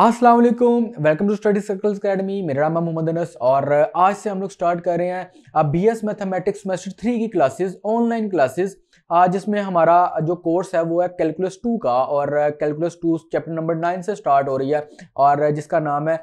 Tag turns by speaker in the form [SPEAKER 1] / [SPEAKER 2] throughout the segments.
[SPEAKER 1] अस्सलाम वालेकुम welcome to study circles academy मेरा नाम है मोहम्मद अनस और आज से हम लोग स्टार्ट कर रहे हैं अब B S mathematics semester three की क्लासेस ऑनलाइन क्लासेस आज हमारा जो कोर्स है वो है कैलकुलस टू का और calculus two chapter number nine से स्टार्ट हो रही है और जिसका नाम है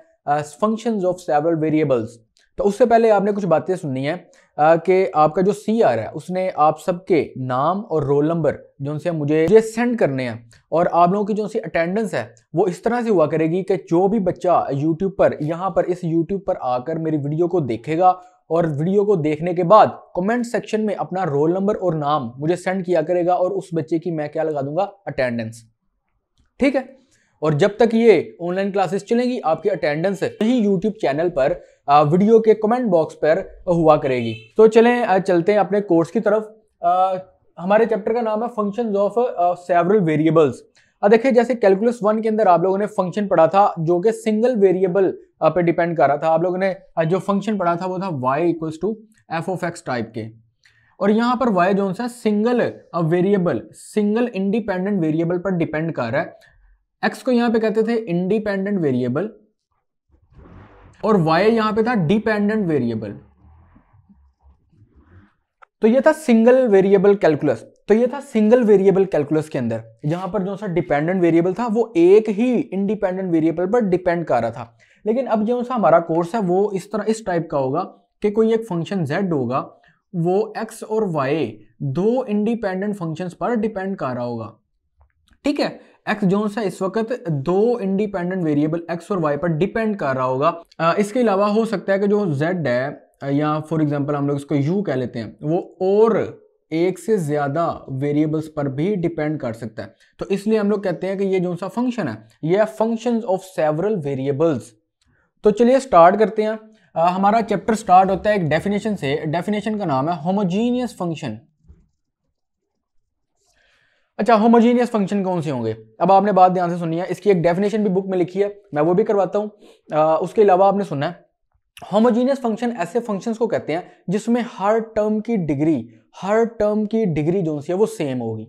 [SPEAKER 1] फंक्शन ऑफ सेवरल वेरिएबल्स तो उससे पहले आपने कुछ बातें सुननी है कि आपका जो सी आर है उसने आप सबके नाम और रोल नंबर जो उनसे मुझे ये सेंड करने हैं और आप लोगों की जो सी अटेंडेंस है वो इस तरह से हुआ करेगी कि जो भी बच्चा यूट्यूब पर यहाँ पर इस यूट्यूब पर आकर मेरी वीडियो को देखेगा और वीडियो को देखने के बाद कमेंट सेक्शन में अपना रोल नंबर और नाम मुझे सेंड किया करेगा और उस बच्चे की मैं क्या लगा दूंगा अटेंडेंस ठीक है और जब तक ये ऑनलाइन क्लासेस चलेंगी आपकी अटेंडेंस यही यूट्यूब चैनल पर वीडियो के कमेंट बॉक्स पर हुआ करेगी तो चलें चलते हैं अपने कोर्स की तरफ हमारे चैप्टर का नाम है फंक्शन ऑफ सेवरल वेरिएबल्स देखिए जैसे कैलकुलस वन के अंदर आप लोगों ने फंक्शन पढ़ा था जो कि सिंगल वेरिएबल पे डिपेंड कर रहा था आप लोगों ने जो फंक्शन पढ़ा था वो था y equals to f of x type के और यहाँ पर वाई जो है single variable single independent variable पर डिपेंड कर रहा है एक्स को यहाँ पे कहते थे इंडिपेंडेंट वेरिएबल और वाई यहां पे था डिपेंडेंट वेरिएबल तो ये था सिंगल वेरिएबल कैलकुलस तो ये था सिंगल वेरिएबल कैलकुलस के अंदर यहां पर जो सा डिपेंडेंट वेरिएबल था वो एक ही इंडिपेंडेंट वेरिएबल पर डिपेंड कर रहा था लेकिन अब जो सा हमारा कोर्स है वो इस तरह इस टाइप का होगा कि कोई एक फंक्शन जेड होगा वो एक्स और वाई दो इंडिपेंडेंट फंक्शंस पर डिपेंड कर रहा होगा ठीक है एक्स जोन सा इस वक्त दो इंडिपेंडेंट वेरिएबल एक्स और वाई पर डिपेंड कर रहा होगा इसके अलावा हो सकता है कि जो जेड है या फॉर एग्जांपल हम लोग इसको यू कह लेते हैं वो और एक से ज़्यादा वेरिएबल्स पर भी डिपेंड कर सकता है तो इसलिए हम लोग कहते हैं कि ये जो सा फंक्शन है ये फंक्शन ऑफ सेवरल वेरिएबल्स तो चलिए स्टार्ट करते हैं आ, हमारा चैप्टर स्टार्ट होता है एक डेफिनेशन से डेफिनेशन का नाम है होमोजीनियस फंक्शन अच्छा होमोजीनियस फंक्शन कौन से होंगे अब आपने बात ध्यान से सुनी है इसकी एक डेफिनेशन भी बुक में लिखी है मैं वो भी करवाता हूँ उसके अलावा आपने सुना है होमोजीनियस फंक्शन ऐसे फंक्शंस को कहते हैं जिसमें हर टर्म की डिग्री हर टर्म की डिग्री जो सी है वो सेम होगी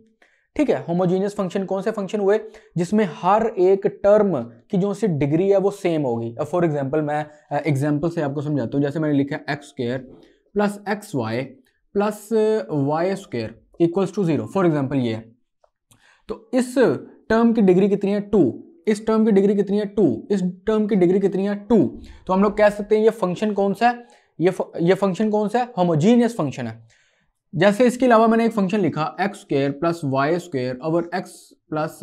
[SPEAKER 1] ठीक है होमोजीनियस फंक्शन कौन से फंक्शन हुए जिसमें हर एक टर्म की जो सी डिग्री है वो सेम होगी अब फॉर एग्जाम्पल मैं एग्जाम्पल से आपको समझाता हूँ जैसे मैंने लिखा है x square plus x y plus y square equals to zero for example ये है तो इस टर्म की डिग्री कितनी है टू इस टर्म की डिग्री कितनी है टू इस टर्म की डिग्री कितनी है टू तो हम लोग कह सकते हैं ये फंक्शन कौन सा है ये ये फंक्शन कौन सा है होमोजीनियस फंक्शन है जैसे इसके अलावा मैंने एक फंक्शन लिखा x square plus y square और एक्स प्लस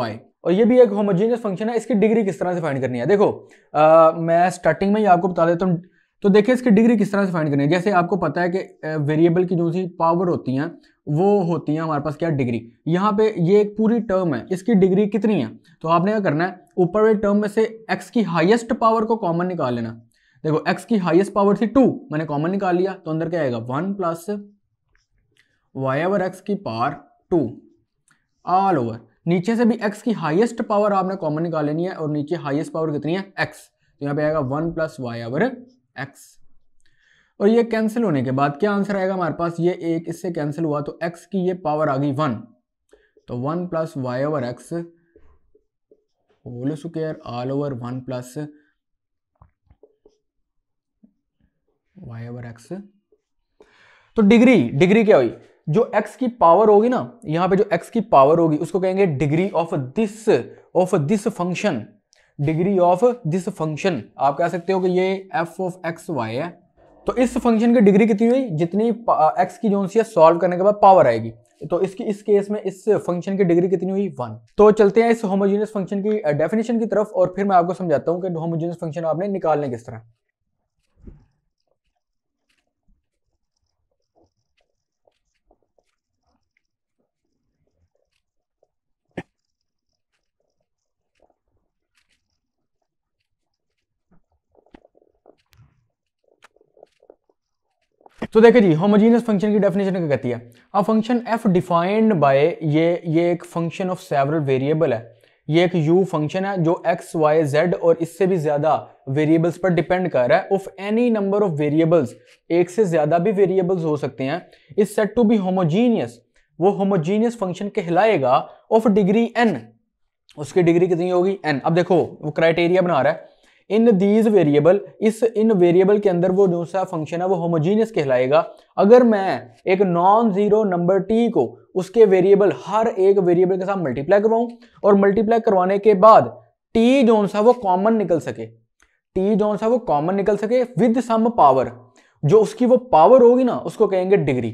[SPEAKER 1] वाई और ये भी एक होमोजीनियस फंक्शन है इसकी डिग्री किस तरह से फाइंड करनी है देखो आ, मैं स्टार्टिंग में ही आपको बता देता हूँ तो देखिए इसकी डिग्री किस तरह से फाइंड करनी है जैसे आपको पता है कि वेरिएबल की जो सी पावर होती हैं वो होती है हमारे पास क्या डिग्री यहाँ पे ये एक पूरी टर्म है इसकी डिग्री कितनी है तो आपने क्या करना है ऊपर वाले टर्म में से एक्स की हाईएस्ट पावर को कॉमन निकाल लेना देखो एक्स की हाईएस्ट पावर थी टू मैंने कॉमन निकाल लिया तो अंदर क्या आएगा one plus y over x की पावर टू ऑल ओवर नीचे से भी एक्स की हाइएस्ट पावर आपने कॉमन निकाल लेनी है और नीचे हाइएस्ट पावर कितनी है एक्स तो यहाँ पे आएगा one plus y over x और ये कैंसिल होने के बाद क्या आंसर आएगा हमारे पास ये एक इससे कैंसिल हुआ तो एक्स की ये पावर आ गई वन तो one plus y over x whole square all over one plus y over x तो डिग्री डिग्री क्या हुई जो x की पावर होगी ना यहां पे जो x की पावर होगी उसको कहेंगे degree of this of this function degree of this function आप कह सकते हो कि ये एफ ऑफ एक्स वाई है तो इस फंक्शन की डिग्री कितनी हुई जितनी एक्स की जो सी है सॉल्व करने के बाद पावर आएगी तो इसकी इस केस में इस फंक्शन की डिग्री कितनी हुई वन तो चलते हैं इस होमोजीनियस फंक्शन की डेफिनेशन की तरफ और फिर मैं आपको समझाता हूँ कि होमोजीनियस फंक्शन आपने निकालने किस तरह तो देखो जी होमोजीनियस फंक्शन की डेफिनेशन क्या कहती है a function f defined by ये ये एक फंक्शन ऑफ सेवरल वेरिएबल है ये एक यू फंक्शन है जो एक्स वाई जेड और इससे भी ज्यादा वेरिएबल्स पर डिपेंड कर रहा है of any number of variables एक से ज्यादा भी वेरिएबल्स हो सकते हैं is set to be homogeneous वो होमोजीनियस फंक्शन कहलाएगा ऑफ डिग्री एन उसकी डिग्री कितनी होगी एन अब देखो वो क्राइटेरिया बना रहा है इन दीज वेरिएबल इस इन वेरिएबल के अंदर वो दूसरा फंक्शन है वो होमोजीनियस कहलाएगा अगर मैं एक नॉन जीरो नंबर टी को उसके वेरिएबल हर एक वेरिएबल के साथ मल्टीप्लाई करवाऊं और मल्टीप्लाई करवाने के बाद टी जो सा वो कॉमन निकल सके टी जो सा वो कॉमन निकल सके विद सम पावर जो उसकी वो पावर होगी ना उसको कहेंगे डिग्री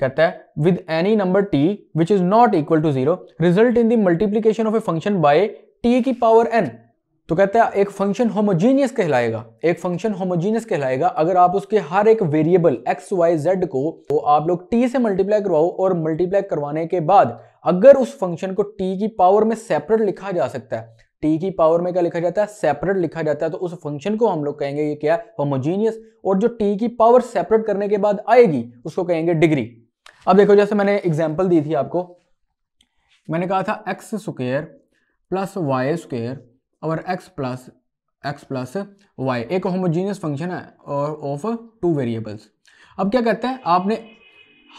[SPEAKER 1] कहता है with any number t which is not equal to zero result in the multiplication of a function by t की पावर एन तो कहते हैं एक फंक्शन होमोजीनियस कहलाएगा एक फंक्शन होमोजीनियस कहलाएगा अगर आप उसके हर एक वेरिएबल एक्स वाई जेड को तो आप लोग टी से मल्टीप्लाई करवाओ और मल्टीप्लाई करवाने के बाद अगर उस फंक्शन को टी की पावर में सेपरेट लिखा जा सकता है टी की पावर में क्या लिखा जाता है सेपरेट लिखा जाता है तो उस फंक्शन को हम लोग कहेंगे ये क्या है होमोजीनियस और जो टी की पावर सेपरेट करने के बाद आएगी उसको कहेंगे डिग्री अब देखो जैसे मैंने एग्जाम्पल दी थी आपको मैंने कहा था x square plus y square और x plus x plus y एक होमोजीनियस फंक्शन है और ऑफ टू वेरिएबल्स अब क्या कहते हैं आपने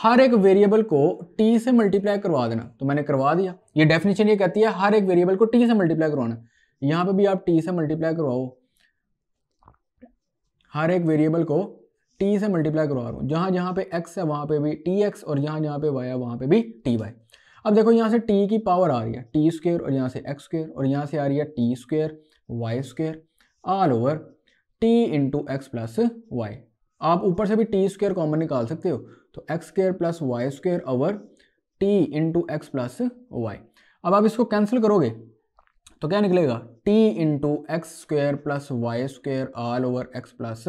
[SPEAKER 1] हर एक वेरिएबल को टी से मल्टीप्लाई करवा देना तो मैंने करवा दिया ये डेफिनेशन ये कहती है हर एक वेरिएबल को टी से मल्टीप्लाई करवाना यहाँ पे भी आप टी से मल्टीप्लाई करवाओ हर एक वेरिएबल को टी से मल्टीप्लाई करवा रहा हूँ जहाँ जहाँ पे एक्स है वहाँ पे भी टी एक्स और जहाँ जहाँ पे वाई है वहाँ पे भी टी वाई अब देखो यहाँ से टी की पावर आ रही है टी स्क्र और यहाँ से एक्स स्क्र और यहाँ से आ रही है t square y square all over t into x plus y आप ऊपर से भी टी स्क्र कॉमन निकाल सकते हो तो x square plus y square over t into x plus y अब आप इसको कैंसिल करोगे तो क्या निकलेगा t into x square plus y square all over x plus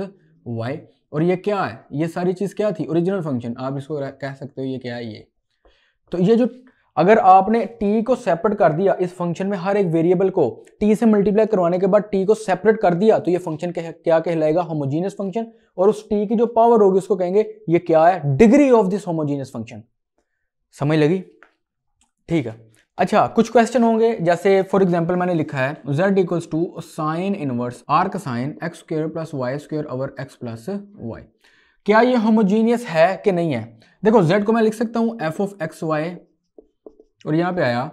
[SPEAKER 1] y और ये क्या है ये सारी चीज़ क्या थी ओरिजिनल फंक्शन आप इसको कह सकते हो ये क्या है ये तो ये जो अगर आपने टी को सेपरेट कर दिया इस फंक्शन में हर एक वेरिएबल को टी से मल्टीप्लाई करवाने के बाद टी को सेपरेट कर दिया तो ये फंक्शन क्या कहलाएगा होमोजीनियस फंक्शन और उस टी की जो पावर होगी उसको कहेंगे ये क्या है degree of this homogeneous function समझ लगी ठीक है अच्छा कुछ क्वेश्चन होंगे जैसे फॉर एग्जाम्पल मैंने लिखा है z equals to sine inverse r का sine x square plus y square और एक्स प्लस वाई क्या ये होमोजीनियस है कि नहीं है देखो जेड को मैं लिख सकता हूँ एफ ऑफ एक्स वाई और यहाँ पे आया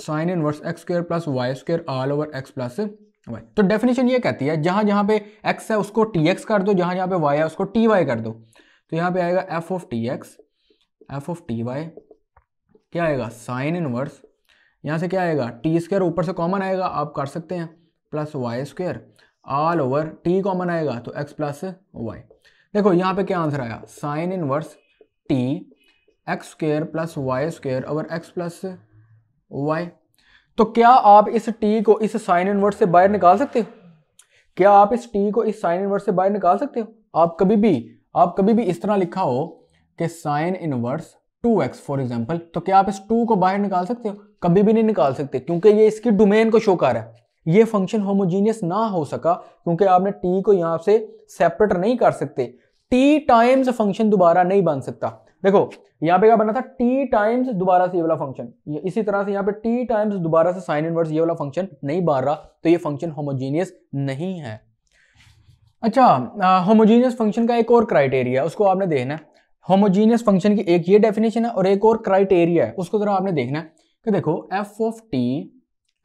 [SPEAKER 1] sine inverse x square plus y square all over x plus y तो डेफिनेशन ये कहती है जहां जहां पे x है उसको टी एक्स कर दो जहां जहां पे y है उसको टी वाई कर दो तो यहाँ पे आएगा f of t x f of t y क्या आएगा साइन इनवर्स यहाँ से क्या आएगा टी स्क्र ऊपर से कॉमन आएगा आप कर सकते हैं plus y square all over t common आएगा तो एक्स प्लस वाई देखो यहाँ पे क्या आंसर आया sine inverse t x square plus y square और एक्स प्लस वाई तो क्या आप इस टी को इस साइन इनवर्स से बाहर निकाल सकते हो क्या आप इस टी को इस साइन इनवर्स से बाहर निकाल सकते हो आप कभी भी आप कभी भी इस तरह लिखा हो कि sine inverse 2x for example तो क्या आप इस 2 को बाहर निकाल सकते हो कभी भी नहीं निकाल सकते क्योंकि ये इसकी डोमेन को शो कर रहा है ये फंक्शन होमोजीनियस ना हो सका क्योंकि आपने t को यहाँ से सेपरेट नहीं कर सकते t टाइम्स फंक्शन दोबारा नहीं बन सकता देखो यहाँ पे क्या बना था t टाइम्स दोबारा से ये वाला फंक्शन इसी तरह से यहाँ पे टी टाइम्स दोबारा से साइन इनवर्स ये वाला फंक्शन नहीं बार रहा तो ये फंक्शन होमोजीनियस नहीं है अच्छा होमोजीनियस फंक्शन का एक और क्राइटेरिया उसको आपने देखना है होमोजीनियस फंक्शन की एक ये डेफिनेशन है और एक और क्राइटेरिया है उसको जरा आपने देखना है कि देखो f of t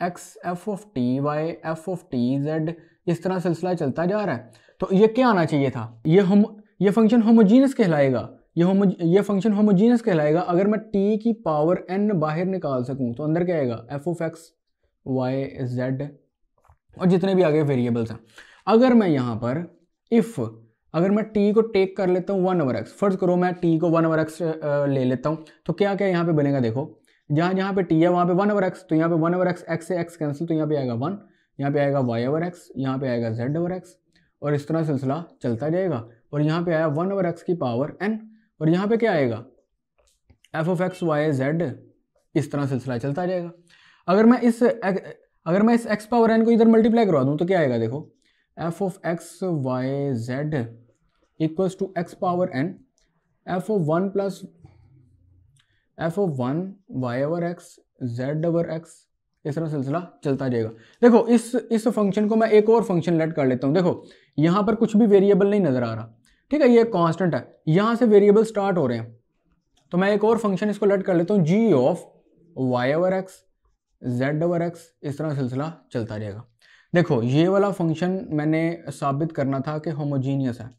[SPEAKER 1] x f of t y f of t z इस तरह सिलसिला चलता जा रहा है तो ये क्या आना चाहिए था ये हम ये फंक्शन होमोजीनियस कहलाएगा ये होमो ये फंक्शन होमोजीनियस कहलाएगा अगर मैं टी की पावर एन बाहर निकाल सकूँ तो अंदर क्या आएगा f of x y z और जितने भी आगे वेरिएबल्स हैं अगर मैं यहाँ पर इफ़ अगर मैं टी को टेक कर लेता हूँ वन ओवर एक्स फर्ज करो मैं टी को वन ओवर एक्स ले लेता हूँ तो क्या क्या यहाँ पे बनेगा देखो जहाँ जहाँ पे टी है वहाँ पे वन ओवर एक्स तो यहाँ पे वन ओवर एक्स एक्स से एक्स कैंसिल तो यहाँ पे आएगा वन यहाँ पे आएगा वाई ओवर एक्स यहाँ पे आएगा जेड ओवर एक्स और इस तरह सिलसिला चलता जाएगा और यहाँ पे आया वन ओवर एक्स की पावर एन और यहाँ पे क्या आएगा f of x y z इस तरह सिलसिला चलता जाएगा अगर मैं इस अगर मैं इस एक्स पावर एन को इधर मल्टीप्लाई करवा दूँ तो क्या आएगा देखो f of x y z equals to x power n f of one plus f of one y over x z over x इस तरह सिलसिला चलता जाएगा देखो इस इस फंक्शन को मैं एक और फंक्शन लेट कर लेता हूँ देखो यहाँ पर कुछ भी वेरिएबल नहीं नज़र आ रहा ठीक है ये कॉन्स्टेंट है यहाँ से वेरिएबल स्टार्ट हो रहे हैं तो मैं एक और फंक्शन इसको लेट कर लेता हूँ g of y over x z over x इस तरह सिलसिला चलता रहेगा देखो ये वाला फंक्शन मैंने साबित करना था कि होमोजीनियस है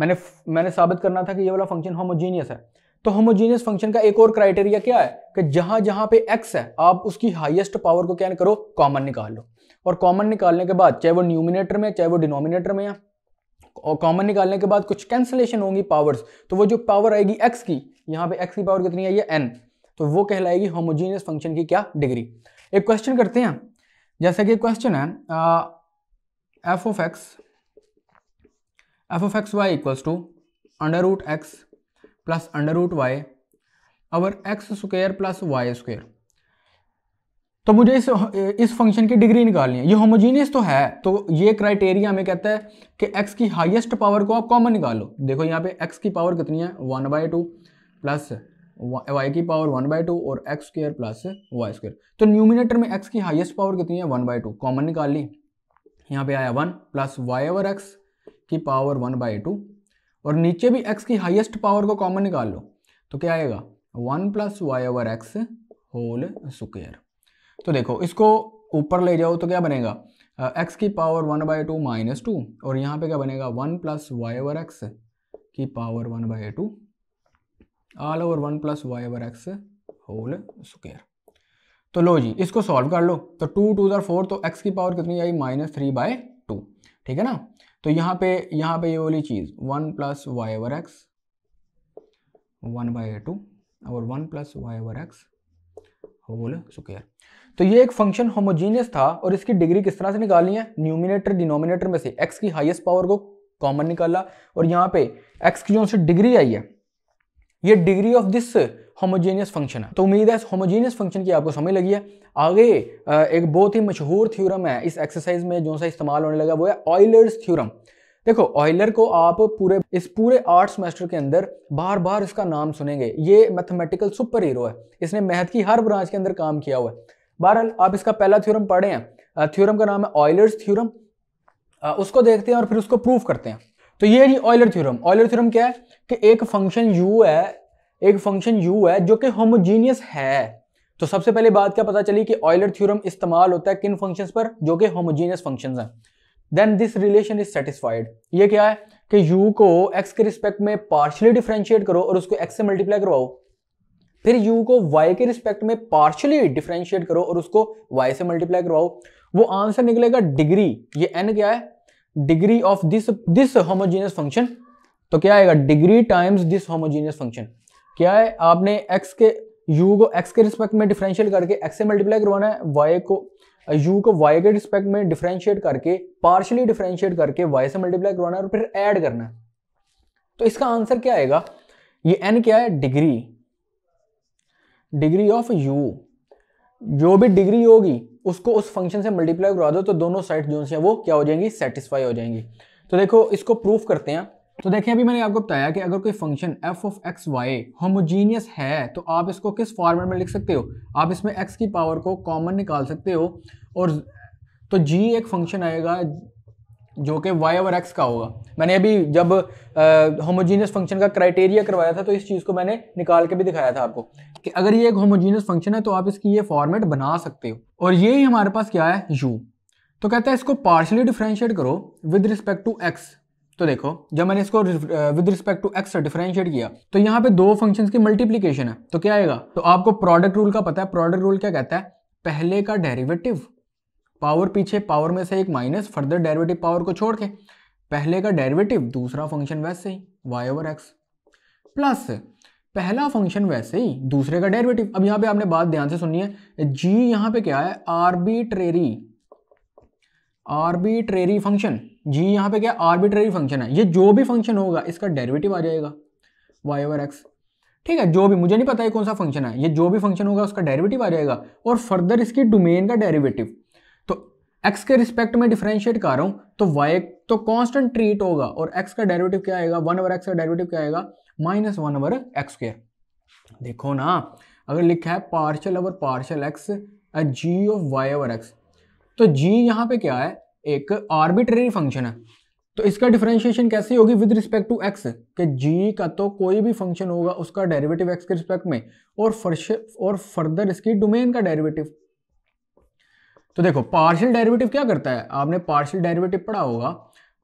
[SPEAKER 1] मैंने मैंने साबित करना था कि ये वाला फंक्शन होमोजीनियस है तो होमोजीनियस फंक्शन का एक और क्राइटेरिया क्या है कि जहां जहां पे एक्स है आप उसकी हाईएस्ट पावर को क्या करो कॉमन निकाल लो और कॉमन निकालने के बाद चाहे वो न्यूमिनेटर में चाहे वो डिनोमिनेटर में है और कॉमन निकालने के बाद कुछ कैंसिलेशन होंगी पावर्स तो वो जो पावर आएगी एक्स की यहाँ पे एक्स की पावर कितनी आई है एन तो वो कहलाएगी होमोजीनियस फंक्शन की क्या डिग्री एक क्वेश्चन करते हैं जैसा कि क्वेश्चन है f of x f of x y equals to under root x plus under root y over x square plus y square तो मुझे इस इस फंक्शन की डिग्री निकालनी है ये होमोजीनियस तो है तो ये क्राइटेरिया हमें कहता है कि एक्स की हाईएस्ट पावर को आप कॉमन निकालो देखो यहाँ पे एक्स की पावर कितनी है one by two plus y की पावर वन बाय टू और x square plus y square तो न्यूमिनेटर में एक्स की हाइएस्ट पावर कितनी है वन बाई टू कॉमन निकाल ली यहाँ पे आया one plus y over x की पावर वन बाय टू और नीचे भी एक्स की हाइएस्ट पावर को कॉमन निकाल लो तो क्या आएगा one plus y over x whole square तो देखो इसको ऊपर ले जाओ तो क्या बनेगा एक्स की power one by two minus two और यहाँ पे क्या बनेगा one plus y over x की power one by two all over one plus y over x whole square तो लो जी इसको सॉल्व कर लो तो टू टू दर फोर तो एक्स की पावर कितनी आई माइनस थ्री बाय टू ठीक है ना तो यहाँ पे यहाँ पे ये वाली चीज़ one plus y over x one by two और one plus y over x whole square तो ये एक फंक्शन होमोजीनियस था और इसकी डिग्री किस तरह से निकालनी है न्यूमिनेटर डिनोमिनेटर में से एक्स की हाइएस्ट पावर को कॉमन निकाला और यहाँ पे एक्स की जो से डिग्री आई है ये degree of this homogeneous function है तो उम्मीद है इस होमोजेनियस फंक्शन की आपको समझ लगी है आगे एक बहुत ही मशहूर थ्योरम है इस एक्सरसाइज में जो सा इस्तेमाल होने लगा वो है ऑयलर्स थ्योरम देखो ऑयलर को आप पूरे इस पूरे आर्ट सेमेस्टर के अंदर बार बार इसका नाम सुनेंगे ये मैथमेटिकल सुपर हीरो है इसने मैथ की हर ब्रांच के अंदर काम किया हुआ है बहरहाल आप इसका पहला थ्योरम पढ़े हैं थ्योरम का नाम है ऑयलर्स थ्योरम उसको देखते हैं और फिर उसको प्रूफ करते हैं तो ये है जी ऑयलर थ्योरम ऑयलर थ्योरम क्या है कि एक फंक्शन यू है एक फंक्शन यू है जो कि होमोजीनियस है तो सबसे पहले बात क्या पता चली कि ऑयलर थ्योरम इस्तेमाल होता है किन फंक्शंस पर जो कि होमोजीनियस फंक्शंस हैं then this relation is satisfied ये क्या है कि u को x के रिस्पेक्ट में पार्शली डिफ्रेंशिएट करो और उसको x से मल्टीप्लाई करवाओ फिर u को y के रिस्पेक्ट में पार्शली डिफ्रेंशिएट करो और उसको y से मल्टीप्लाई करवाओ वो आंसर निकलेगा डिग्री ये n क्या है degree of this this homogeneous function तो क्या आएगा degree times this homogeneous function क्या है आपने x के u को x के रिस्पेक्ट में डिफ्रेंशिएट करके x से मल्टीप्लाई करवाना है y को u को y के रिस्पेक्ट में डिफ्रेंशिएट करके पार्शली डिफ्रेंशिएट करके y से मल्टीप्लाई करवाना है और फिर ऐड करना है तो इसका आंसर क्या आएगा ये n क्या है डिग्री डिग्री ऑफ यू जो भी डिग्री होगी उसको उस फंक्शन से मल्टीप्लाई करवा दो तो दोनों साइड जो है वो क्या हो जाएंगी सेटिस्फाई हो जाएंगी तो देखो इसको प्रूफ करते हैं तो देखिए अभी मैंने आपको बताया कि अगर कोई function f of x y homogeneous है तो आप इसको किस फॉर्मेट में लिख सकते हो आप इसमें एक्स की पावर को कॉमन निकाल सकते हो और तो जी एक फंक्शन आएगा जो कि वाई ओवर एक्स का होगा मैंने अभी जब होमोजीनियस फंक्शन का क्राइटेरिया करवाया था तो इस चीज़ को मैंने निकाल के भी दिखाया था आपको कि अगर ये एक होमोजीनियस फंक्शन है तो आप इसकी ये फॉर्मेट बना सकते हो और ये ही हमारे पास क्या है यू तो कहता है इसको पार्शली डिफ्रेंशिएट करो विद रिस्पेक्ट टू एक्स तो देखो जब मैंने इसको with respect to x differentiate किया तो यहाँ पे दो फंक्शंस की मल्टीप्लीकेशन है तो क्या आएगा तो आपको प्रोडक्ट रूल का पता है प्रोडक्ट रूल क्या कहता है पहले का डेरिवेटिव पावर पीछे पावर में से एक माइनस फर्दर डेरिवेटिव पावर को छोड़ के पहले का डेरिवेटिव दूसरा फंक्शन वैसे ही वाई ओवर एक्स प्लस पहला फंक्शन वैसे ही दूसरे का डेरिवेटिव अब यहां पे आपने बात ध्यान से सुननी है जी यहाँ पे क्या है आर्बिट्रेरी आर्बिट्रेरी फंक्शन जी यहाँ पे क्या आर्बिट्रेरी फंक्शन है ये जो भी फंक्शन होगा इसका डेरिवेटिव आ जाएगा वाई ओवर एक्स ठीक है जो भी मुझे नहीं पता है कौन सा फंक्शन है ये जो भी फंक्शन होगा उसका डेरिवेटिव आ जाएगा और फर्दर इसकी डोमेन का डेरिवेटिव एक्स के रिस्पेक्ट में डिफ्रेंशिएट कर रहा हूँ तो वाई तो कांस्टेंट ट्रीट होगा और एक्स का डेरिवेटिव क्या आएगा वन ओवर एक्स का डेरिवेटिव क्या आएगा minus one over x square देखो ना अगर लिखा है partial over partial x g of y over x तो जी यहाँ पे क्या है एक आर्बिट्रेरी फंक्शन है तो इसका डिफरेंशिएशन कैसे होगी विद रिस्पेक्ट टू एक्स कि जी का तो कोई भी फंक्शन होगा उसका डेरिवेटिव एक्स के रिस्पेक्ट में और फर्श और फर्दर इसकी डोमेन का डेरिवेटिव तो देखो पार्शियल डेरिवेटिव क्या करता है आपने पार्शियल डेरिवेटिव पढ़ा होगा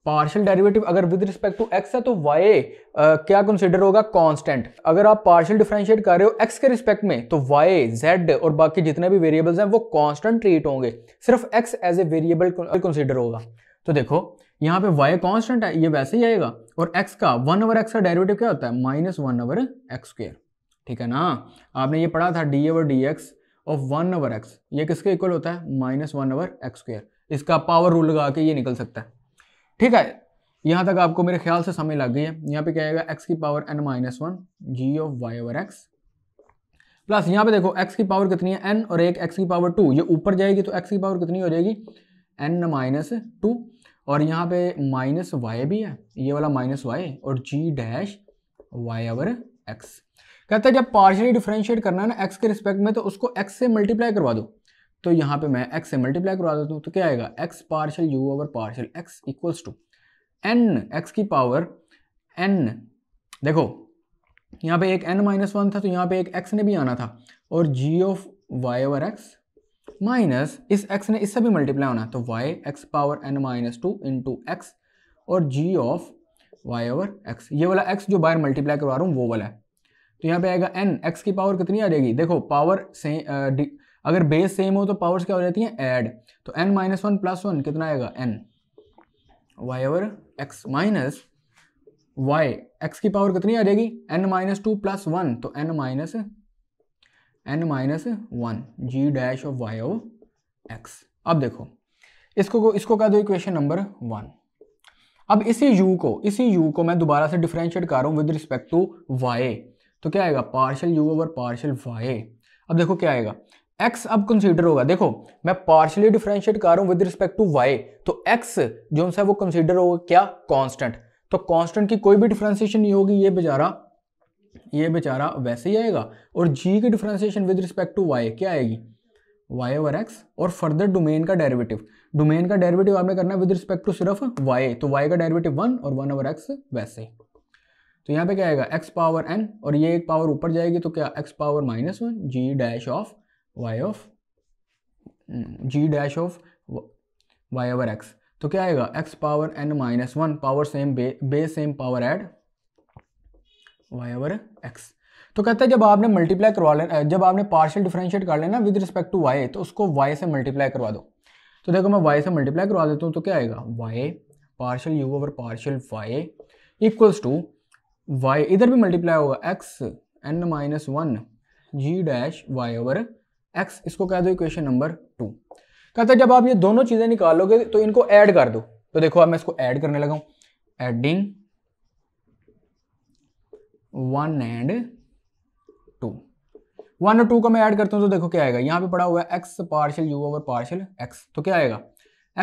[SPEAKER 1] पार्शियल डेरिवेटिव अगर विद रिस्पेक्ट टू एक्स है तो वाई क्या कंसिडर होगा कॉन्स्टेंट अगर आप पार्शियल डिफ्रेंशिएट कर रहे हो एक्स के रिस्पेक्ट में तो वाई जेड और बाकी जितने भी वेरिएबल्स हैं वो कॉन्स्टेंट ट्रीट होंगे सिर्फ x as a variable consider होगा तो देखो यहाँ पे y कॉन्स्टेंट है ये वैसे ही आएगा और x का वन ओवर एक्स का डेरिवेटिव क्या होता है minus one over x square ठीक है ना आपने ये पढ़ा था d over d x of one over x ये किसके इक्वल होता है minus one over x square इसका पावर रूल लगा के ये निकल सकता है ठीक है यहाँ तक आपको मेरे ख्याल से समय लग गई है यहाँ पे क्या आएगा एक्स की power n minus one g of y over x plus यहाँ पे देखो एक्स की पावर कितनी है एन और एक एक्स की पावर टू ये ऊपर जाएगी तो एक्स की पावर कितनी हो जाएगी एन माइनस टू और यहाँ पे माइनस वाई भी है ये वाला माइनस वाई और g dash y over x कहता है जब पार्शली डिफ्रेंशिएट करना है ना एक्स के रिस्पेक्ट में तो उसको एक्स से मल्टीप्लाई करवा दो तो यहाँ पे मैं एक्स से मल्टीप्लाई करवा देता हूँ तो क्या आएगा x partial u over partial x equals to n x की पावर एन देखो यहाँ पे एक एन माइनस वन था तो यहाँ पे एक एक्स ने भी आना था और g of y over x minus इस एक्स ने इससे भी मल्टीप्लाई होना तो y x power n minus two two x और g of y over x ये वाला एक्स जो बाहर मल्टीप्लाई करवा रहा हूँ वो वाला है तो यहाँ पे आएगा एन एक्स की पावर कितनी आ जाएगी देखो पावर से अगर बेस सेम हो तो पावर्स क्या हो जाती हैं ऐड तो n minus one plus one कितना आएगा n y over x minus y x की पावर कितनी आ जाएगी n minus two plus one तो n minus n minus one g dash of y over x अब देखो इसको इसको कह दो इक्वेशन नंबर वन अब इसी यू को इसी यू को मैं दोबारा से डिफ्रेंशिएट कर रहा हूँ विद रिस्पेक्ट टू वाई तो क्या आएगा partial u over partial y अब देखो क्या आएगा एक्स अब कंसीडर होगा देखो मैं पार्शली डिफ्रेंशिएट कर रहा हूँ विद रिस्पेक्ट टू वाई तो एक्स जो है वो कंसीडर होगा क्या कांस्टेंट तो कांस्टेंट की कोई भी डिफ्रेंसिएशन नहीं होगी ये बेचारा ये बेचारा वैसे ही आएगा और जी की differentiation with respect to Y क्या आएगी वाई ओवर एक्स और फर्दर डोमेन का डेरिवेटिव डोमेन का डेरिवेटिव आपने करना है विद रिस्पेक्ट टू सिर्फ वाई तो वाई का डेरिवेटिव वन और वन ओवर एक्स वैसे तो यहाँ पे क्या आएगा एक्स पावर एन और ये एक पावर ऊपर जाएगी तो क्या x power minus one g dash of y of g dash of y over x तो क्या आएगा x power n minus one power same बे same power add y over x तो कहता है जब आपने मल्टीप्लाई करवा लेना जब आपने पार्शियल डिफ्रेंशिएट कर लेना विद रिस्पेक्ट टू वाई तो उसको वाई से मल्टीप्लाई करवा दो तो देखो मैं वाई से मल्टीप्लाई करवा देता हूँ तो क्या आएगा y partial u over partial y equals to y इधर भी मल्टीप्लाई होगा x n minus one g dash y over x इसको कह दो इक्वेशन नंबर टू कहते हैं जब आप ये दोनों चीज़ें निकालोगे तो इनको ऐड कर दो तो देखो अब मैं इसको ऐड करने लगा हूं adding one and two one और टू को मैं ऐड करता हूँ तो देखो क्या आएगा यहाँ पे पड़ा हुआ है x partial u over partial x तो क्या आएगा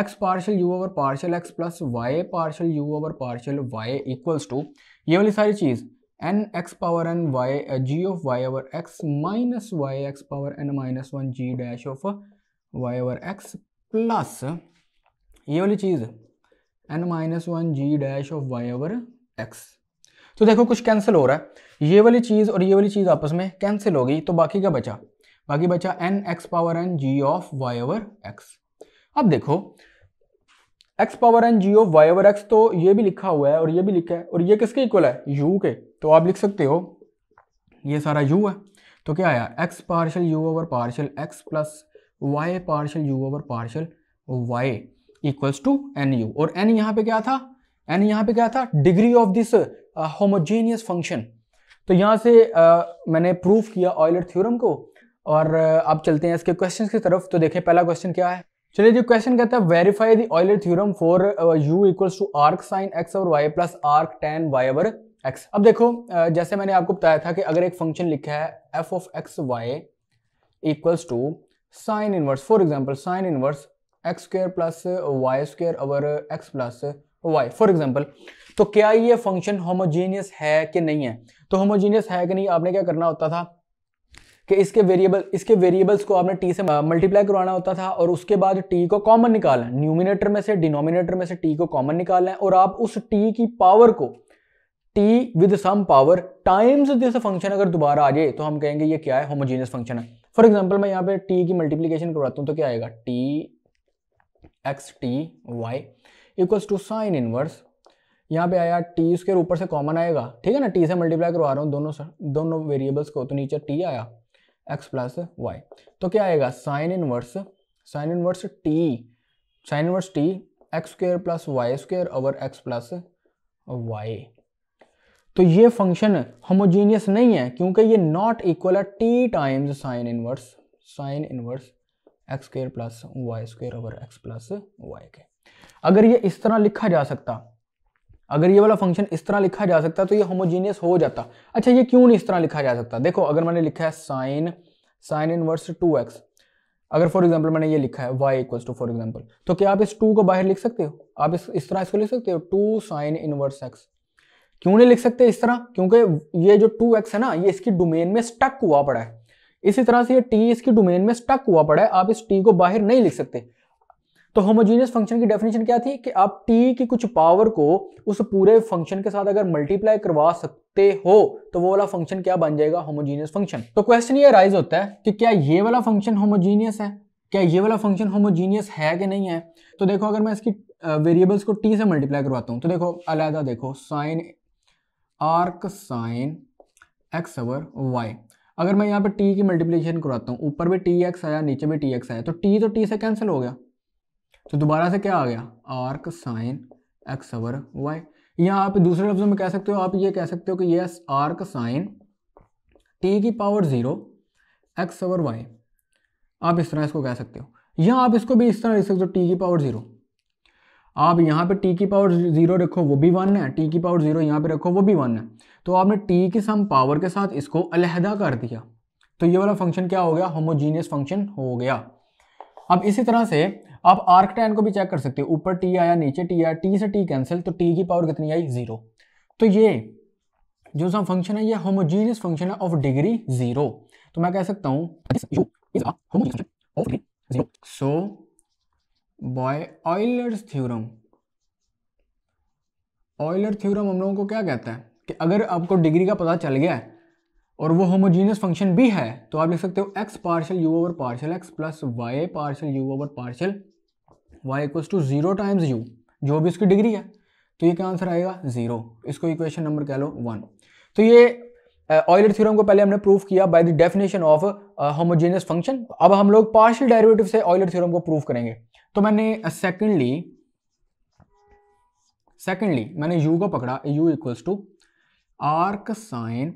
[SPEAKER 1] x partial u over partial x plus y partial u over partial y equals to ये वाली सारी चीज़ n x power n y g of y over x minus y x power n minus one g dash of y over x plus ये वाली चीज़ n minus one g dash of y over x तो देखो कुछ cancel हो रहा है ये वाली चीज़ और ये वाली चीज़ आपस में कैंसिल हो गई तो बाकी क्या बचा बाकी बचा n x power n g of y over x अब देखो x power n g of y over x तो ये भी लिखा हुआ है और ये भी लिखा है और ये किसके इक्वल है यू के तो आप लिख सकते हो ये सारा यू है तो क्या आया x partial u over partial x plus y partial u over partial y equals to n u और एन यहाँ पे क्या था एन यहाँ पे क्या था degree of this homogeneous function तो यहाँ से uh, मैंने प्रूफ किया ऑयलर थ्योरम को और uh, अब चलते हैं इसके क्वेश्चन की तरफ तो देखें पहला क्वेश्चन क्या है चलिए जो क्वेश्चन कहता है verify the Euler theorem for u equals to arc sine x और y plus arc tan y over x अब देखो uh, जैसे मैंने आपको बताया था कि अगर एक फंक्शन लिखा है f of x y equals to sine inverse for example sine inverse x square plus y square over x plus y for example तो क्या ये फंक्शन होमोजीनियस है कि नहीं है तो होमोजीनियस है कि नहीं आपने क्या करना होता था कि इसके वेरिएबल इसके वेरिएबल्स को आपने टी से मल्टीप्लाई करवाना होता था और उसके बाद टी को कॉमन निकालना है न्यूमिनेटर में से डिनोमिनेटर में से टी को कॉमन निकालना है और आप उस टी की पावर को t with some power times this function अगर दोबारा आ जाए तो हम कहेंगे ये क्या है होमोजीनियस फंक्शन है फॉर एग्जाम्पल मैं यहाँ पे टी की मल्टीप्लीकेशन करवाता हूँ तो क्या आएगा t x t y equals to sine inverse यहाँ पे आया टी उसके ऊपर से कॉमन आएगा ठीक है ना टी से मल्टीप्लाई करवा रहा हूँ दोनों दोनों वेरिएबल्स को तो नीचे टी आया एक्स प्लस वाई तो क्या आएगा sine inverse sine inverse t sine inverse t x square plus y square over x plus y तो ये फंक्शन होमोजीनियस नहीं है क्योंकि ये नॉट इक्वल है t times sine inverse sine inverse x square plus y square over x plus y के अगर ये इस तरह लिखा जा सकता अगर ये वाला फंक्शन इस तरह लिखा जा सकता तो ये होमोजीनियस हो जाता अच्छा ये क्यों नहीं इस तरह लिखा जा सकता देखो अगर मैंने लिखा है sine sine inverse two x अगर फॉर एग्जाम्पल मैंने ये लिखा है y equals to for example तो क्या आप इस टू को बाहर लिख सकते हो आप इस इस तरह इसको लिख सकते हो टू साइन इनवर्स एक्स क्यों नहीं लिख सकते इस तरह क्योंकि ये जो टू एक्स है ना ये इसकी डोमेन में स्टक हुआ पड़ा है इसी तरह से ये टी इसकी डोमेन में स्टक हुआ पड़ा है आप इस टी को बाहर नहीं लिख सकते तो होमोजीनियस फंक्शन की डेफिनेशन क्या थी कि आप टी की कुछ पावर को उस पूरे फंक्शन के साथ अगर मल्टीप्लाई करवा सकते हो तो वो वाला फंक्शन क्या बन जाएगा होमोजीनियस फंक्शन तो क्वेश्चन ये राइज होता है कि क्या ये वाला फंक्शन होमोजीनियस है क्या ये वाला फंक्शन होमोजीनियस है कि नहीं है तो देखो अगर मैं इसकी वेरिएबल्स को टी से मल्टीप्लाई करवाता हूँ तो देखो अलहदा देखो sine arc sine x over y अगर मैं यहाँ पर टी की मल्टीप्लीकेशन करवाता हूँ ऊपर भी टी एक्स आया नीचे भी टी एक्स आया तो टी तो टी से कैंसिल हो गया तो दोबारा से क्या आ गया arc sine x over y यहाँ आप दूसरे लफ्जों में कह सकते हो आप ये कह सकते हो कि ये आर्क साइन टी की power zero x over y आप इस तरह इसको कह सकते हो यहाँ आप इसको भी इस तरह लिख सकते हो टी की पावर ज़ीरो आप यहाँ पे टी की पावर ज़ीरो रखो वो भी वन है टी की पावर ज़ीरो यहाँ पे रखो वो भी वन है तो आपने टी की सम पावर के साथ इसको अलहदा कर दिया तो ये वाला फंक्शन क्या हो गया होमोजीनियस फंक्शन हो गया अब इसी तरह से आप आर्क टेन को भी चेक कर सकते हो ऊपर टी आया नीचे टी आया टी से टी कैंसिल तो टी की पावर कितनी आई जीरो तो ये जो सा फंक्शन है ये होमोजीनियस फंक्शन है ऑफ डिग्री जीरो तो मैं कह सकता हूं so by Euler theorem Euler theorem हम लोगों को क्या कहता है कि अगर आपको डिग्री का पता चल गया है और वो होमोजीनियस फंक्शन भी है तो आप लिख सकते हो x partial u over partial x plus y partial u over partial y equals to zero times u जो भी उसकी डिग्री है तो ये क्या आंसर आएगा जीरो इसको इक्वेशन नंबर कह लो वन तो ये ऑयलर थ्योरम को पहले हमने प्रूफ किया by the definition of homogeneous function अब हम लोग पार्शियल डेरिवेटिव से ऑयलर थ्योरम को प्रूफ करेंगे तो मैंने सेकेंडली सेकेंडली मैंने यू को पकड़ा u equals to arc sine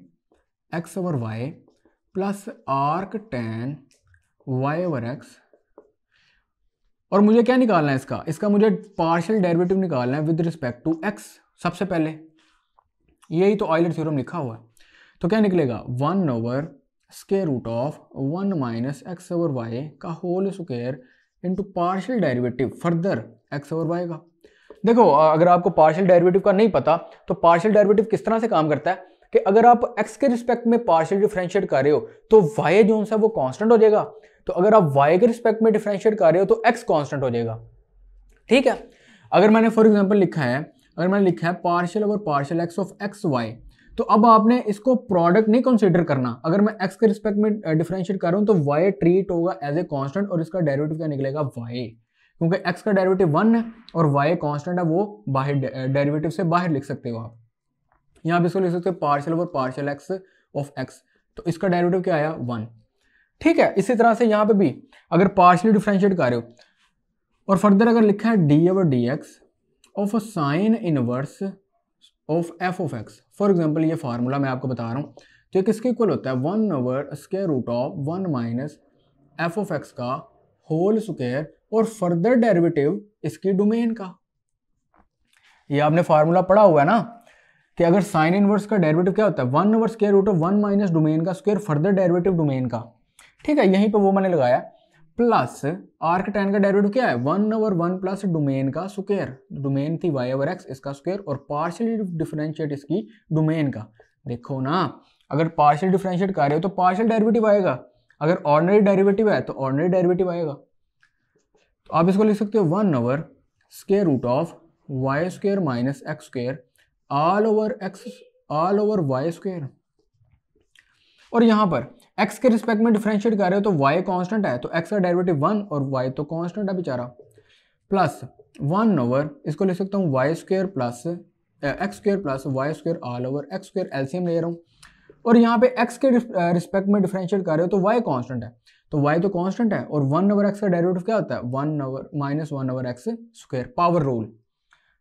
[SPEAKER 1] x over y plus arc tan y over x और मुझे क्या निकालना है इसका इसका मुझे पार्शियल डेरिवेटिव निकालना है विद रिस्पेक्ट टू एक्स सबसे पहले यही तो ऑयलर थ्योरम लिखा हुआ है तो क्या निकलेगा one over square root of one minus x over y का whole square into partial derivative further x over y का देखो अगर आपको पार्शियल डेरिवेटिव का नहीं पता तो पार्शियल डेरिवेटिव किस तरह से काम करता है कि अगर आप एक्स के रिस्पेक्ट में पार्शियल डिफ्रेंशिएट कर रहे हो तो वाई जो है वो कॉन्स्टेंट हो जाएगा तो अगर आप वाई के रिस्पेक्ट में डिफ्रेंशिएट कर रहे हो तो एक्स कॉन्स्टेंट हो जाएगा ठीक है अगर मैंने फॉर एग्जाम्पल लिखा है अगर मैंने लिखा है partial over partial x of x y तो अब आपने इसको प्रोडक्ट नहीं कंसिडर करना अगर मैं एक्स के रिस्पेक्ट में डिफ्रेंशिएट कर रहा हूँ तो वाई ट्रीट होगा एज ए कॉन्स्टेंट और इसका डेरिवेटिव क्या निकलेगा वाई क्योंकि एक्स का डेरिवेटिव वन है और वाई कॉन्स्टेंट है वो बाहर डेरिवेटिव से बाहर लिख सकते हो आप यहाँ पे इसको लिख सकते हो partial over partial x of x तो इसका डेरिवेटिव क्या आया वन ठीक है इसी तरह से यहाँ पे भी अगर पार्शली डिफ्रेंशिएट कर रहे हो और फर्दर अगर लिखा है d over d x of sine inverse of f of x for example ये फार्मूला मैं आपको बता रहा हूँ तो किसके इक्वल होता है one over square root of one minus f of x का होल स्क्वायर और फर्दर डेरिवेटिव इसकी डोमेन का ये आपने फार्मूला पढ़ा हुआ है ना कि अगर साइन इनवर्स का डेरिवेटिव क्या होता है one over square root of one minus domain का स्क्वेयर फर्दर डेरिवेटिव डोमेन का ठीक है यहीं पर वो मैंने लगाया प्लस आर्क टेन का डेरिवेटिव क्या है one over one plus domain का स्क्वेयर डोमेन थी वाई ओवर एक्स इसका स्क्वेयर और पार्शियली डिफरेंशिएट इसकी डोमेन का देखो ना अगर पार्शियल डिफरेंशिएट कर रहे हो तो पार्शियल डेरिवेटिव आएगा अगर ऑर्डनरी डेरिवेटिव है तो ऑर्डनरी डेरिवेटिव आएगा तो आप इसको लिख सकते हो one over square root of y square minus x square all over x all over y square और यहां पर x के रिस्पेक्ट में डिफ्रेंशिएट कर रहे हो तो y कांस्टेंट है तो x का डेरिवेटिव 1 और y तो कांस्टेंट है बेचारा प्लस 1 ओवर इसको लिख सकता हूं y square plus x square plus y square all over x square LCM ले रहा हूं और यहां पे x के रिस्पेक्ट में डिफ्रेंशिएट कर रहे हो तो y कांस्टेंट है तो y तो कांस्टेंट है और 1 ओवर x का डेरिवेटिव क्या होता है 1 over minus one over x square power rule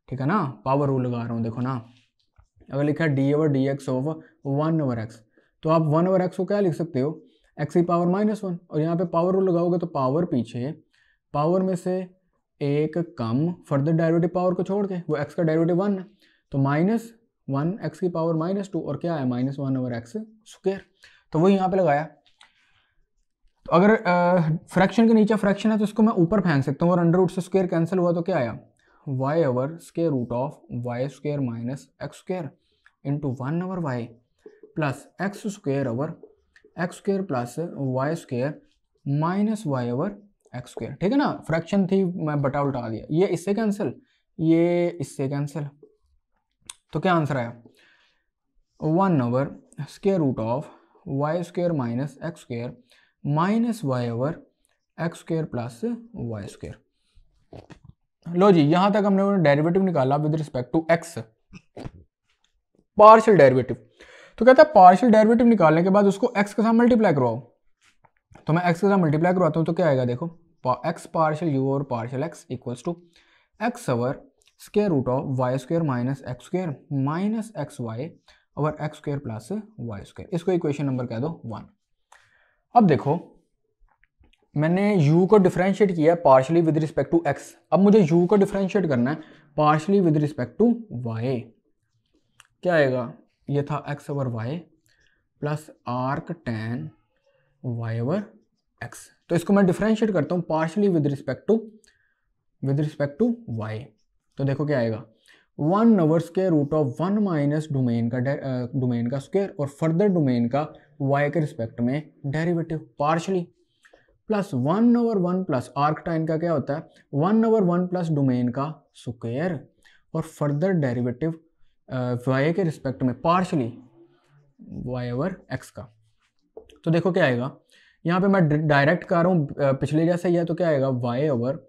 [SPEAKER 1] ठीक है ना पावर रूल लगा रहा हूँ देखो ना अगर लिखा है d over d x of one over x तो आप वन ओवर एक्स को क्या लिख सकते हो एक्स की पावर माइनस वन और यहाँ पे पावर रूल लगाओगे तो पावर पीछे पावर में से एक कम फर्दर डायरेटिव पावर को छोड़ के वो एक्स का डायरेटिव वन है तो माइनस वन एक्स की पावर माइनस टू और क्या है minus one over x square तो वो यहाँ पे लगाया तो अगर फ्रैक्शन के नीचे फ्रैक्शन है तो इसको मैं ऊपर फेंक सकता हूँ और अंडर रूट से स्क्वेयर कैंसिल हुआ तो क्या आया y over square root of y square minus x square into one over y plus x square over x square plus y square minus y over x square ठीक है ना fraction थी मैं बटा उल्टा दिया ये इससे कैंसिल ये इससे कैंसिल तो क्या आंसर आया one over square root of y square minus x square minus y over x square plus y square लो जी यहां तक हमने डेरिवेटिव निकाला with respect to x partial derivative तो कहता है पार्शियल डेरिवेटिव निकालने के बाद उसको एक्स के साथ मल्टीप्लाई करवाओ तो मैं एक्स के साथ मल्टीप्लाई करवाता हूँ तो क्या आएगा देखो एक्स पार्शियल यू और partial x equals to x over square root of y square minus x square minus x y और x square plus y square इसको इक्वेशन नंबर कह दो वन अब देखो मैंने u को डिफ्रेंशिएट किया है partially with respect to x अब मुझे u को डिफ्रेंशिएट करना है partially with respect to y क्या आएगा ये था x over y plus arc tan y over x तो इसको मैं डिफ्रेंशिएट करता हूँ partially with respect to with respect to y तो देखो क्या आएगा one over square root of one minus domain का डोमेन uh, का स्केयर और फर्दर डोमेन का वाई के रिस्पेक्ट में derivative partially plus one over one plus arc tan का क्या होता है one over one plus domain का स्क्वेयर और फर्दर डेरिवेटिव वाई के रिस्पेक्ट में पार्शली वाई ओवर एक्स का तो देखो क्या आएगा यहाँ पे मैं डायरेक्ट कर रहा हूँ पिछले जैसे ही है तो क्या आएगा y over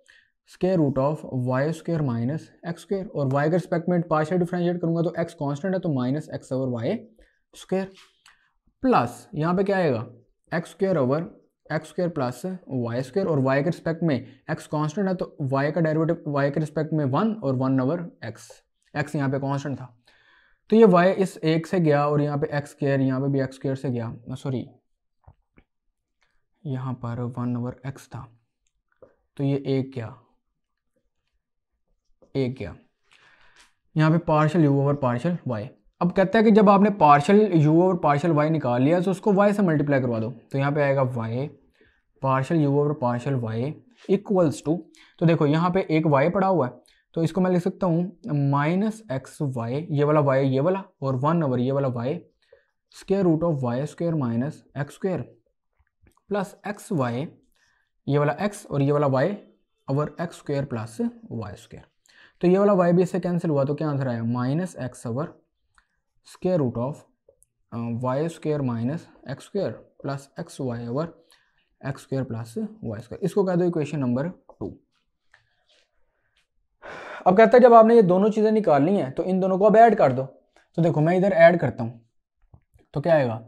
[SPEAKER 1] square root of y square minus x square और वाई के रिस्पेक्ट में पार्शियल डिफ्रेंशिएट करूँगा तो एक्स कांस्टेंट है तो minus x over y square plus यहाँ पे क्या आएगा x square over x square plus y square और वाई के रिस्पेक्ट में एक्स कांस्टेंट है तो वाई का डेरिवेटिव वाई के रिस्पेक्ट में वन और वन ओवर एक्स एक्स यहाँ पे कांस्टेंट था तो ये वाई इस एक से गया और यहाँ पे एक्स स्क्र यहाँ पे भी एक्स स्क्र से गया सॉरी यहाँ पर वन ओवर एक्स था तो ये एक गया एक गया यहाँ पे partial u over partial y अब कहता है कि जब आपने पार्शल यू और पार्शल वाई निकाल लिया तो उसको वाई से मल्टीप्लाई करवा दो तो यहाँ पे आएगा वाई पार्शल यू और पार्शल वाई इक्वल्स टू तो देखो यहाँ पे एक वाई पड़ा हुआ है तो इसको मैं लिख सकता हूँ माइनस एक्स वाई ये वाला वाई ये वाला और वन ओवर ये वाला y square root of y square minus x square plus x y ये वाला एक्स और ये वाला y over x square plus y square तो ये वाला वाई भी इससे कैंसिल हुआ तो क्या आंसर आया minus x over square root of y square minus x square plus x y over x square plus y square इसको कह दो इक्वेशन नंबर टू अब कहता है जब आपने ये दोनों चीज़ें निकालनी है तो इन दोनों को अब ऐड कर दो तो देखो मैं इधर ऐड करता हूं तो क्या आएगा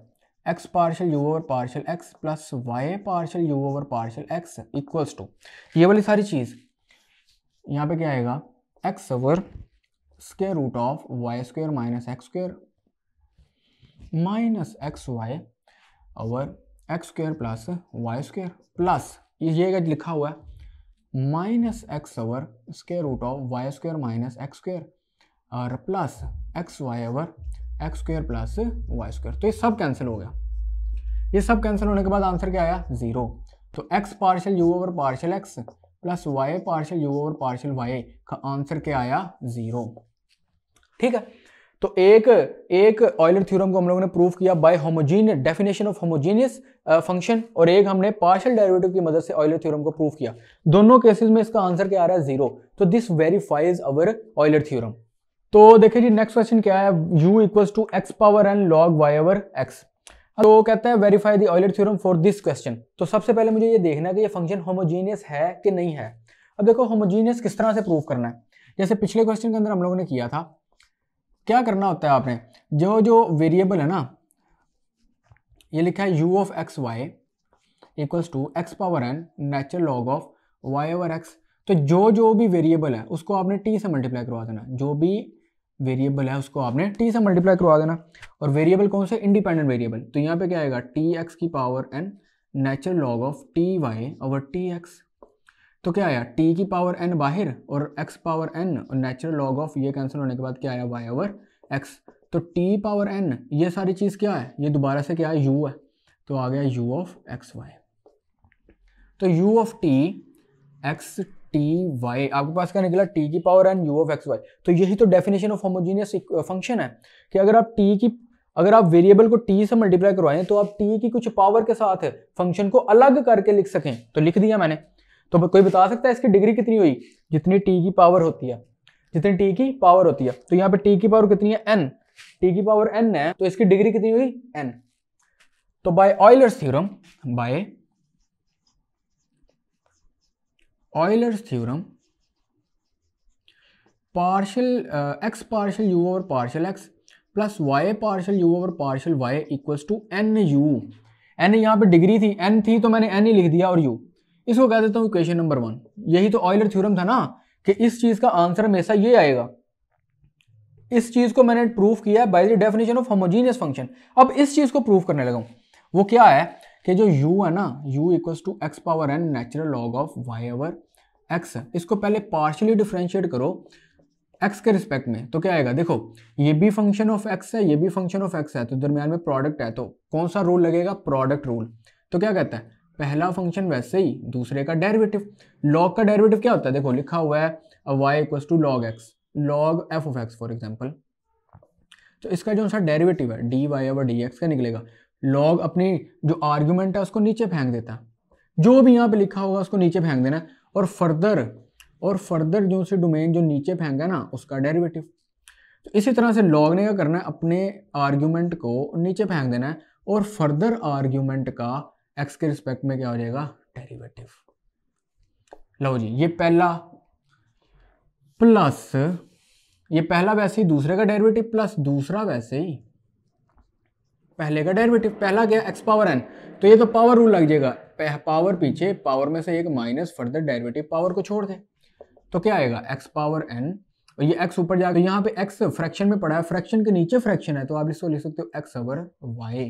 [SPEAKER 1] x partial u over partial x plus y partial u over partial x equals to ये वाली सारी चीज़ यहाँ पे क्या आएगा x over square root of y square minus x square minus x y और x square plus y square plus ये लिखा हुआ है minus x over square root of y square minus x square और plus x y over x square plus y square तो ये सब cancel हो गया ये सब कैंसिल होने के बाद आंसर क्या आया जीरो तो x partial u over partial x plus y partial u over partial y का आंसर क्या आया जीरो ठीक है तो एक एक ऑयलर थ्योरम को हम लोगों ने प्रूव किया by homogeneous definition of homogeneous function और एक हमने पार्शियल डेरिवेटिव की मदद से ऑयलर थ्योरम को प्रूव किया दोनों केसेस में इसका आंसर क्या आ रहा है जीरो तो this verifies our Euler theorem तो देखिए जी नेक्स्ट क्वेश्चन क्या है u equals to x power n log y over x तो कहते हैं verify the Euler theorem for this question तो सबसे पहले मुझे ये देखना है कि ये फंक्शन होमोजीनियस है कि नहीं है अब देखो होमोजीनियस किस तरह से प्रूव करना है जैसे पिछले क्वेश्चन के अंदर हम लोगों ने किया था क्या करना होता है आपने जो जो वेरिएबल है ना ये लिखा है u of x y equals to x power n natural log of y over x तो जो जो भी वेरिएबल है उसको आपने टी से मल्टीप्लाई करवा देना जो भी वेरिएबल है उसको आपने टी से मल्टीप्लाई करवा देना और वेरिएबल कौन से इंडिपेंडेंट वेरिएबल तो यहाँ पे क्या आएगा टी एक्स की power n natural log of t y over t x तो क्या आया टी की पावर एन बाहर और एक्स पावर एन और नेचुरल लॉग ऑफ ये कैंसिल होने के बाद क्या आया वाई ओवर एक्स तो टी पावर एन ये सारी चीज़ क्या है ये दोबारा से क्या है यू है तो आ गया यू ऑफ एक्स वाई तो u of t x t y आपके पास क्या निकला टी की power n u of x y तो यही तो डेफिनेशन ऑफ होमोजीनियस फंक्शन है कि अगर आप टी की अगर आप वेरिएबल को टी से मल्टीप्लाई करवाएं तो आप टी की कुछ पावर के साथ फंक्शन को अलग करके लिख सकें तो लिख दिया मैंने तो कोई बता सकता है इसकी डिग्री कितनी हुई जितनी टी की पावर होती है जितनी टी की पावर होती है तो यहाँ पे टी की पावर कितनी है एन टी की पावर एन है तो इसकी डिग्री कितनी हुई एन तो by Euler's theorem by Euler's theorem partial x partial u over partial x plus y partial u over partial y equals to n u n यहाँ पे degree थी एन थी तो मैंने एन ही लिख दिया और यू इसको कह देता हूँ क्वेश्चन नंबर वन यही तो ऑयलर थ्योरम था ना कि इस चीज़ का आंसर हमेशा ये आएगा इस चीज़ को मैंने प्रूफ किया है by the definition of homogeneous function अब इस चीज़ को प्रूफ करने लगा वो क्या है कि जो u है ना u equals to x power n natural log of y over x इसको पहले पार्शली डिफ्रेंशिएट करो x के रिस्पेक्ट में तो क्या आएगा देखो ये भी फंक्शन ऑफ x है ये भी फंक्शन ऑफ x है तो दरमियान में प्रोडक्ट है तो कौन सा रूल लगेगा प्रोडक्ट रूल तो क्या कहता है पहला फंक्शन वैसे ही दूसरे का डेरिवेटिव लॉग का डेरिवेटिव क्या होता है देखो लिखा हुआ है y equal to log x log f of x for example तो इसका जो सा डेरिवेटिव है डी वाई और डी एक्स का निकलेगा लॉग अपनी जो आर्ग्यूमेंट है उसको नीचे फेंक देता है जो भी यहाँ पे लिखा होगा उसको नीचे फेंक देना और फर्दर और फर्दर जो से डोमेन जो नीचे फेंक है ना उसका डेरिवेटिव तो इसी तरह से लॉग ने क्या करना है अपने आर्ग्यूमेंट को नीचे फेंक देना है और फर्दर आर्ग्यूमेंट का एक्स के रिस्पेक्ट में क्या हो जाएगा डेरिवेटिव लो जी ये पहला प्लस ये पहला वैसे ही दूसरे का डेरिवेटिव प्लस दूसरा वैसे ही पहले का डेरिवेटिव पहला क्या एक्स पावर एन तो ये तो पावर रूल लग जाएगा पावर पीछे पावर में से एक माइनस फर्दर डेरिवेटिव पावर को छोड़ दे तो क्या आएगा एक्स पावर एन और ये एक्स ऊपर जाएगा तो यहाँ पे एक्स फ्रैक्शन में पड़ा है फ्रैक्शन के नीचे फ्रैक्शन है तो आप इसको लिख सकते हो एक्स अवर वाई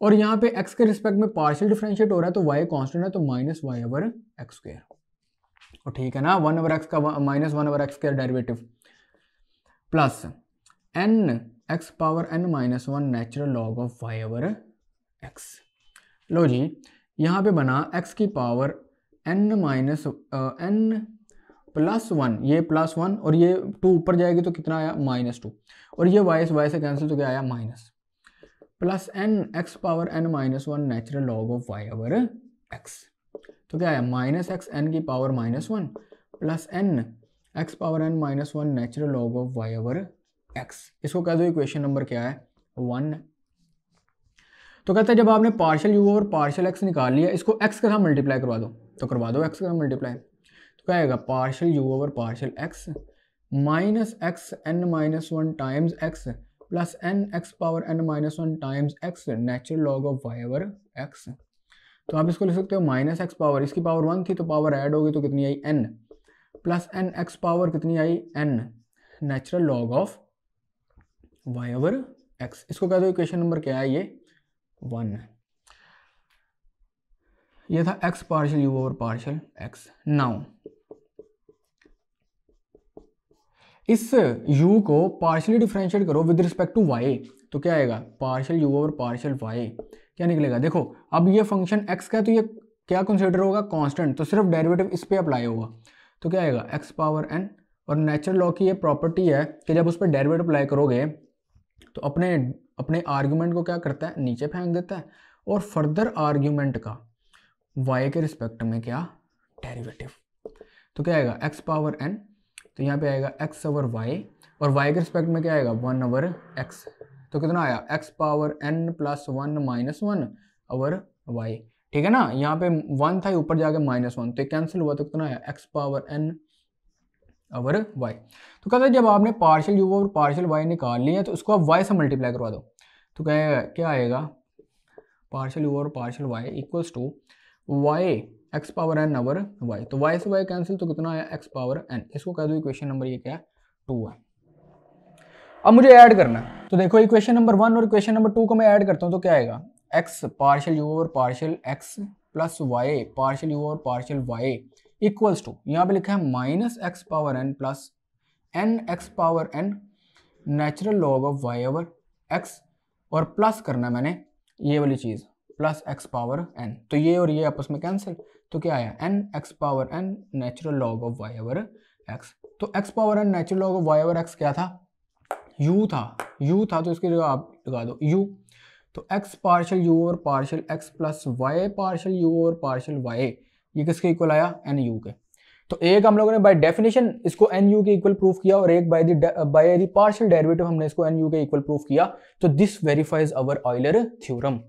[SPEAKER 1] और यहाँ पे एक्स के रिस्पेक्ट में पार्शियल डिफ्रेंशिएट हो रहा है तो वाई कॉन्स्टेंट है तो minus y over x square और ठीक है ना वन ओवर एक्स का minus one over x square derivative plus n x power n minus one natural log of y over x लो जी यहाँ पे बना एक्स की power n minus n plus one ये प्लस वन और ये टू ऊपर जाएगी तो कितना आया माइनस टू और ये वाई वाई से कैंसिल तो क्या आया minus plus n x power n minus one natural log of y over x तो क्या है माइनस एक्स एन की power minus one plus n x power n minus one natural log of y over x इसको कह दो equation number क्या है one तो कहता है जब आपने पार्शल यू और पार्शल एक्स निकाल लिया इसको एक्स के साथ मल्टीप्लाई करवा दो तो करवा दो एक्स के साथ मल्टीप्लाई तो क्या आएगा partial u over partial x minus x n minus one times x plus n x power n minus one times x natural log of y over x तो आप इसको लिख सकते हो माइनस एक्स पावर इसकी पावर वन थी तो power add होगी तो कितनी आई n plus n x power कितनी आई n natural log of y over x इसको कह दो क्वेश्चन नंबर क्या है ये वन ये था x partial u over partial x now इस u को पार्शली डिफ्रेंशिएट करो विद रिस्पेक्ट टू y तो क्या आएगा पार्शल u और पार्शल y क्या निकलेगा देखो अब ये फंक्शन x का है तो ये क्या कंसिडर होगा कॉन्स्टेंट तो सिर्फ डेरिवेटिव इस पर अप्लाई होगा तो क्या आएगा x पावर n और नेचुरल लॉ की ये प्रॉपर्टी है कि जब उस पर डेरिवेटिव अप्लाई करोगे तो अपने अपने आर्ग्यूमेंट को क्या करता है नीचे फेंक देता है और फर्दर आर्ग्यूमेंट का वाई के रिस्पेक्ट में क्या डेरिवेटिव तो क्या आएगा एक्स पावर एन तो यहाँ पे आएगा एक्स ओवर वाई और वाई के रिस्पेक्ट में क्या आएगा वन ओवर एक्स तो कितना आया x power n plus one minus one over y ठीक है ना यहाँ पे वन था ऊपर जाके माइनस वन तो कैंसिल हुआ तो कितना आया x power n over y तो कहता है जब आपने पार्शियल यू और पार्शियल वाई निकाल लिया तो उसको आप वाई से मल्टीप्लाई करवा दो तो क्या क्या आएगा पार्शियल यू और partial y equals to y x power n over y तो वाई से वाई कैंसिल तो कितना आया एक्स पावर एन इसको कह दो इक्वेशन नंबर ये क्या है टू है अब मुझे ऐड करना है तो देखो इक्वेशन नंबर वन और इक्वेशन नंबर टू को मैं ऐड करता हूँ तो क्या आएगा एक्स पार्शियल यू और partial x plus y partial u और पार्शियल वाई इक्वल्स टू यहाँ पे लिखा है minus x power n plus n x power n natural log of y over x और प्लस करना मैंने ये वाली चीज़ प्लस एक्स पावर एन तो ये और ये आपस में कैंसिल तो क्या आया n x power n natural log of y over x तो x power n natural log of y over x क्या था यू था यू था तो इसकी जगह आप लगा दो यू तो x partial u over partial x plus y partial u over partial y ये किसके इक्वल आया एन यू के तो एक हम लोगों ने बाय डेफिनेशन इसको एन यू के इक्वल प्रूफ किया और एक by the by the partial derivative हमने इसको एन यू के इक्वल प्रूफ किया तो this verifies our Euler theorem